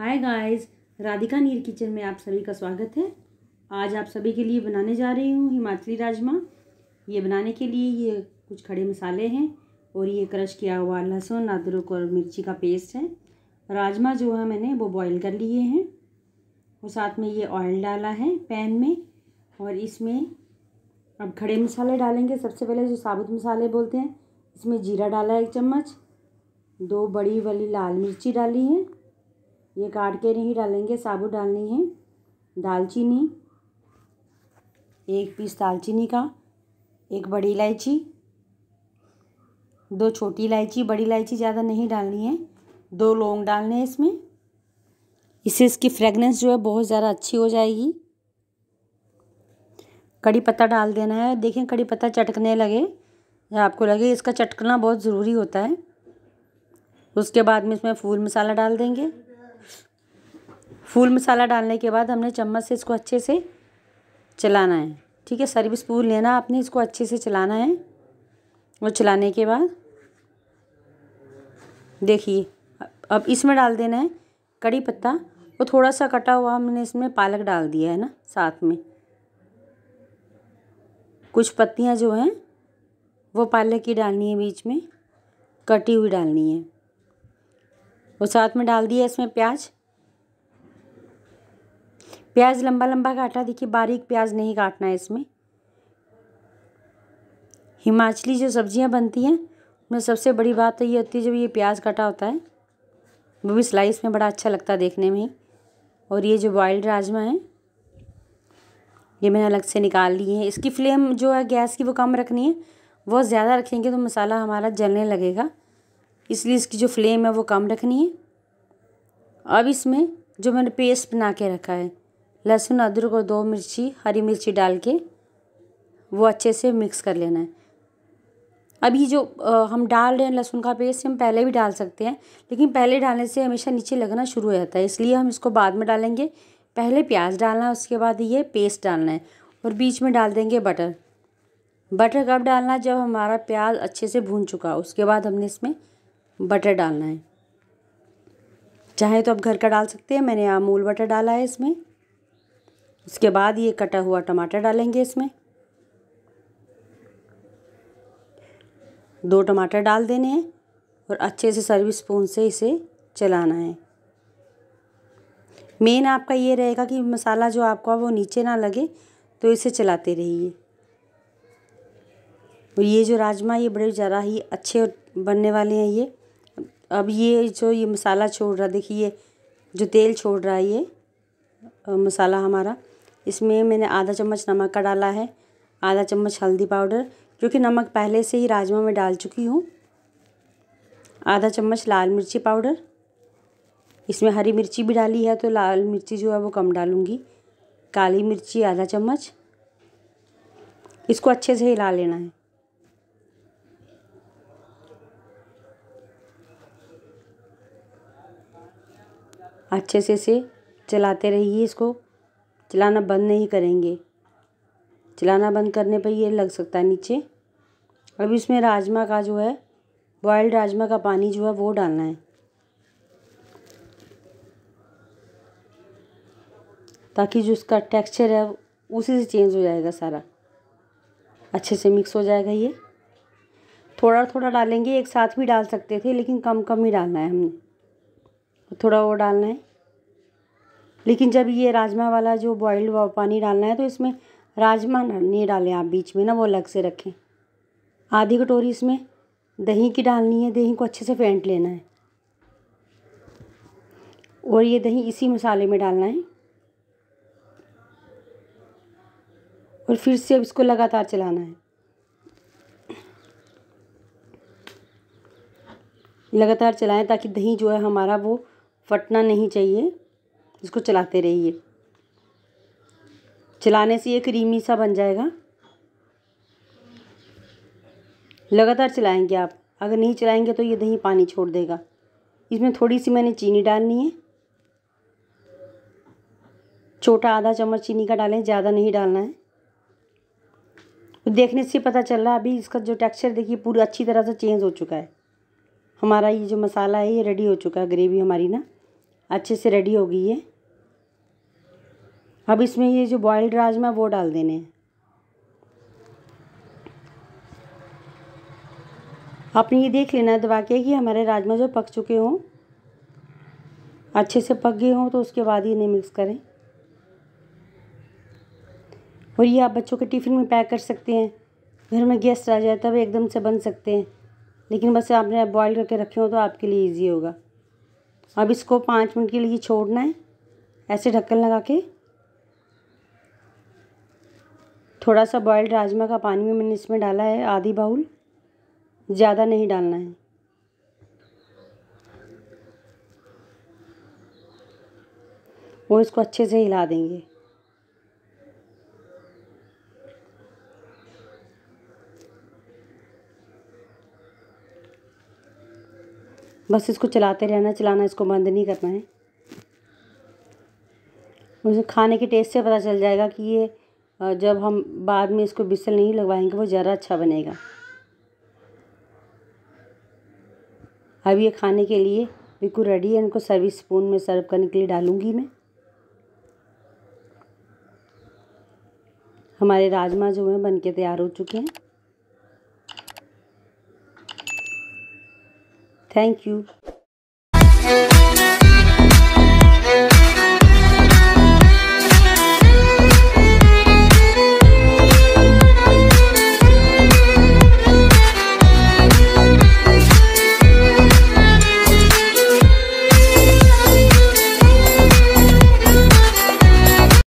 hi guys Radhika नीर kitchen में आप सभी का स्वागत है आज आप सभी के लिए बनाने जा रही हूँ हिमाचली राजमा ये बनाने के लिए ये कुछ खड़े मसाले हैं और ये क्रश किया हुआ लहसुन अदरक और मिर्ची का पेस्ट है राजमा जो है मैंने वो बॉईल कर लिए हैं और साथ में ये ऑयल डाला है पैन में और इसमें अब खड़े मसाले डालेंगे सबसे पहले जो साबुत मसाले बोलते हैं इसमें जीरा डाला है एक चम्मच दो बड़ी वाली लाल मिर्ची डाली है ये काट के नहीं डालेंगे साबुत डालनी है दालचीनी एक पीस दालचीनी का एक बड़ी इलायची दो छोटी इलायची बड़ी इलायची ज़्यादा नहीं डालनी है दो लौंग डालने हैं इसमें इससे इसकी फ्रेगनेंस जो है बहुत ज़्यादा अच्छी हो जाएगी कड़ी पत्ता डाल देना है देखें कड़ी पत्ता चटकने लगे या आपको लगे इसका चटकना बहुत ज़रूरी होता है उसके बाद में इसमें फूल मसाला डाल देंगे फूल मसाला डालने के बाद हमने चम्मच से इसको अच्छे से चलाना है ठीक है सर्विस पूल लेना आपने इसको अच्छे से चलाना है और चलाने के बाद देखिए अब इसमें डाल देना है कड़ी पत्ता और थोड़ा सा कटा हुआ हमने इसमें पालक डाल दिया है ना साथ में कुछ पत्तियां जो हैं वो पालक की डालनी है बीच में कटी हुई डालनी है और साथ में डाल दिया इसमें प्याज प्याज लंबा लंबा काटा देखिए बारीक प्याज नहीं काटना है इसमें हिमाचली जो सब्जियां बनती हैं उनमें सबसे बड़ी बात तो ये होती है जब ये प्याज काटा होता है वो भी स्लाइस में बड़ा अच्छा लगता है देखने में और ये जो बॉयल्ड राजमा है ये मैंने अलग से निकाल ली है इसकी फ्लेम जो है गैस की वो कम रखनी है बहुत ज़्यादा रखेंगे तो मसाला हमारा जलने लगेगा इसलिए इसकी जो फ्लेम है वो कम रखनी है अब इसमें जो मैंने पेस्ट बना के रखा है लहसुन अदरक और दो मिर्ची हरी मिर्ची डाल के वो अच्छे से मिक्स कर लेना है अभी जो आ, हम डाल रहे हैं लहसुन का पेस्ट हम पहले भी डाल सकते हैं लेकिन पहले डालने से हमेशा नीचे लगना शुरू हो जाता है इसलिए हम इसको बाद में डालेंगे पहले प्याज डालना है उसके बाद ये पेस्ट डालना है और बीच में डाल देंगे बटर बटर कब डालना जब हमारा प्याज अच्छे से भून चुका उसके बाद हमने इसमें बटर डालना है चाहे तो आप घर का डाल सकते हैं मैंने अमूल बटर डाला है इसमें उसके बाद ये कटा हुआ टमाटर डालेंगे इसमें दो टमाटर डाल देने हैं और अच्छे से सर्विस स्पून से इसे चलाना है मेन आपका ये रहेगा कि मसाला जो आपका वो नीचे ना लगे तो इसे चलाते रहिए और ये जो राजमा ये बड़े ज़्यादा ही अच्छे बनने वाले हैं ये अब ये जो ये मसाला छोड़ रहा देखिए जो तेल छोड़ रहा है ये मसाला हमारा इसमें मैंने आधा चम्मच नमक का डाला है आधा चम्मच हल्दी पाउडर क्योंकि नमक पहले से ही राजमा में डाल चुकी हूँ आधा चम्मच लाल मिर्ची पाउडर इसमें हरी मिर्ची भी डाली है तो लाल मिर्ची जो है वो कम डालूँगी काली मिर्ची आधा चम्मच इसको अच्छे से हिला लेना है अच्छे से इसे चलाते रहिए इसको चलाना बंद नहीं करेंगे चलाना बंद करने पर ये लग सकता है नीचे अभी इसमें राजमा का जो है बॉयल्ड राजमा का पानी जो है वो डालना है ताकि जो उसका टेक्सचर है उसी से चेंज हो जाएगा सारा अच्छे से मिक्स हो जाएगा ये थोड़ा थोड़ा डालेंगे एक साथ भी डाल सकते थे लेकिन कम कम ही डालना है हमने थोड़ा और डालना है लेकिन जब ये राजमा वाला जो बॉइल्ड पानी डालना है तो इसमें राजमा नहीं डालें आप बीच में ना वो अलग से रखें आधी कटोरी इसमें दही की डालनी है दही को अच्छे से फेंट लेना है और ये दही इसी मसाले में डालना है और फिर से अब इसको लगातार चलाना है लगातार चलाएं ताकि दही जो है हमारा वो फटना नहीं चाहिए इसको चलाते रहिए चलाने से ये क्रीमी सा बन जाएगा लगातार चलाएंगे आप अगर नहीं चलाएंगे तो ये दही पानी छोड़ देगा इसमें थोड़ी सी मैंने चीनी डालनी है छोटा आधा चम्मच चीनी का डालें ज़्यादा नहीं डालना है तो देखने से पता चल रहा है अभी इसका जो टेक्सचर देखिए पूरा अच्छी तरह से चेंज हो चुका है हमारा ये जो मसाला है ये रेडी हो चुका है ग्रेवी हमारी ना अच्छे से रेडी हो गई है अब इसमें ये जो बॉयल्ड राजमा वो डाल देने हैं आपने ये देख लेना दबा के कि हमारे राजमा जो पक चुके हों अच्छे से पक गए हों तो उसके बाद ही इन्हें मिक्स करें और ये आप बच्चों के टिफ़िन में पैक कर सकते हैं घर में गेस्ट आ जाए तब एकदम से बन सकते हैं लेकिन बस आपने बॉयल करके रखे हो तो आपके लिए इजी होगा अब इसको पाँच मिनट के लिए छोड़ना है ऐसे ढक्कन लगा के थोड़ा सा बॉयल्ड राजमा का पानी भी मैंने इसमें डाला है आधी बाउल ज़्यादा नहीं डालना है वो इसको अच्छे से हिला देंगे बस इसको चलाते रहना चलाना इसको बंद नहीं करना है मुझे खाने के टेस्ट से पता चल जाएगा कि ये और जब हम बाद में इसको बिसल नहीं लगवाएंगे वो ज़्यादा अच्छा बनेगा अब ये खाने के लिए बिल्कुल रेडी है इनको सर्विस स्पून में सर्व करने के लिए डालूँगी मैं हमारे राजमा जो हैं बन के तैयार हो चुके हैं थैंक यू